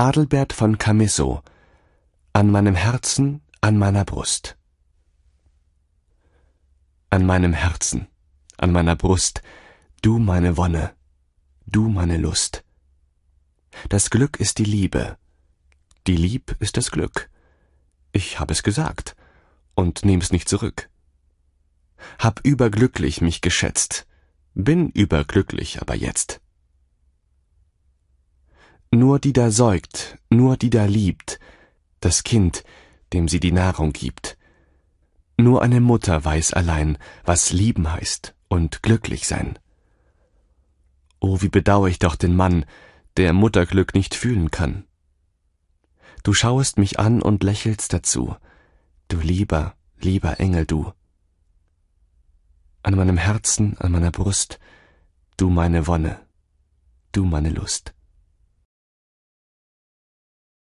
Adelbert von Camisso An meinem Herzen, an meiner Brust. An meinem Herzen, an meiner Brust, du meine Wonne, du meine Lust. Das Glück ist die Liebe, die Lieb ist das Glück. Ich hab es gesagt und nehm's nicht zurück. Hab überglücklich mich geschätzt, bin überglücklich aber jetzt. Nur die da säugt, nur die da liebt, das Kind, dem sie die Nahrung gibt. Nur eine Mutter weiß allein, was lieben heißt und glücklich sein. Oh, wie bedauere ich doch den Mann, der Mutterglück nicht fühlen kann. Du schauest mich an und lächelst dazu, du lieber, lieber Engel du. An meinem Herzen, an meiner Brust, du meine Wonne, du meine Lust.